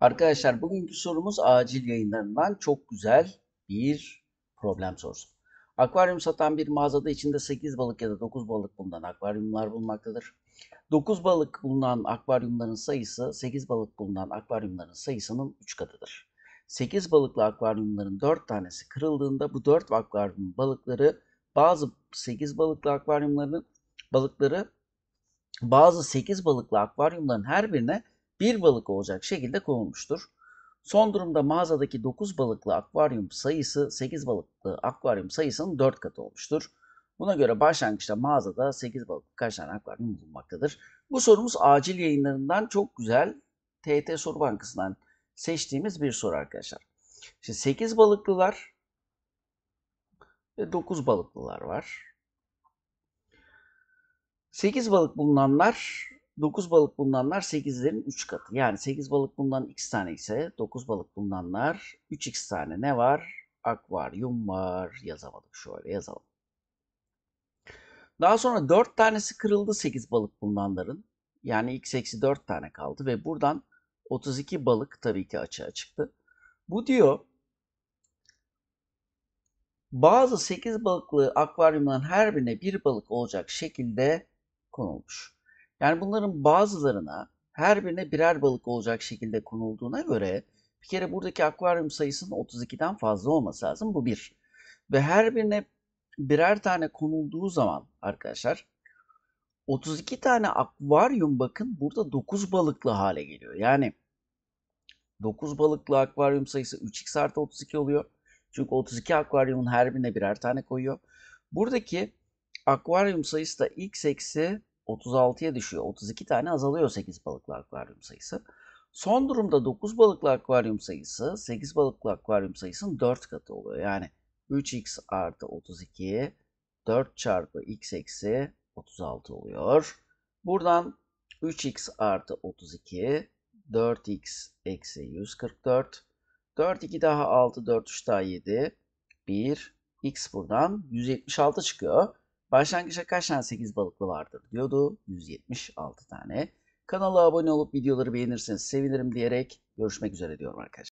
Arkadaşlar bugünkü sorumuz acil yayınlarından çok güzel bir problem sorusu. Akvaryum satan bir mağazada içinde 8 balık ya da 9 balık bulunan akvaryumlar bulunmaktadır. 9 balık bulunan akvaryumların sayısı 8 balık bulunan akvaryumların sayısının 3 katıdır. 8 balıklı akvaryumların 4 tanesi kırıldığında bu 4 akvaryum balıkları bazı 8 balıklı akvaryumların balıkları bazı 8 balıklı akvaryumların her birine bir balık olacak şekilde konulmuştur. Son durumda mağazadaki 9 balıklı akvaryum sayısı 8 balıklı akvaryum sayısının 4 katı olmuştur. Buna göre başlangıçta mağazada 8 balıklı kaç tane akvaryum bulunmaktadır? Bu sorumuz acil yayınlarından çok güzel TT Soru Bankası'ndan seçtiğimiz bir soru arkadaşlar. Şimdi 8 balıklılar ve 9 balıklılar var. 8 balık bulunanlar 9 balık bulunanlar 8'lerin 3 katı. Yani 8 balık bulunan x tane ise 9 balık bulunanlar 3x tane ne var? Akvaryum var. Yazamadık şöyle yazalım. Daha sonra 4 tanesi kırıldı 8 balık bulunanların. Yani x eksi 4 tane kaldı ve buradan 32 balık tabii ki açığa çıktı. Bu diyor bazı 8 balıklı akvaryumların her birine bir balık olacak şekilde konulmuş. Yani bunların bazılarına her birine birer balık olacak şekilde konulduğuna göre bir kere buradaki akvaryum sayısının 32'den fazla olması lazım. Bu bir. Ve her birine birer tane konulduğu zaman arkadaşlar 32 tane akvaryum bakın burada 9 balıklı hale geliyor. Yani 9 balıklı akvaryum sayısı 3x artı 32 oluyor. Çünkü 32 akvaryumun her birine birer tane koyuyor. Buradaki akvaryum sayısı da x eksi 36'ya düşüyor. 32 tane azalıyor 8 balıklı akvaryum sayısı. Son durumda 9 balıklı akvaryum sayısı 8 balıklı akvaryum sayısının 4 katı oluyor. Yani 3x artı 32 4 çarpı x eksi 36 oluyor. Buradan 3x artı 32 4x eksi 144 4 2 daha 6 4 3 daha 7 1 x buradan 176 çıkıyor. Başlangıçta kaç tane 8 balıklı vardır diyordu. 176 tane. Kanala abone olup videoları beğenirseniz sevinirim diyerek görüşmek üzere diyorum arkadaşlar.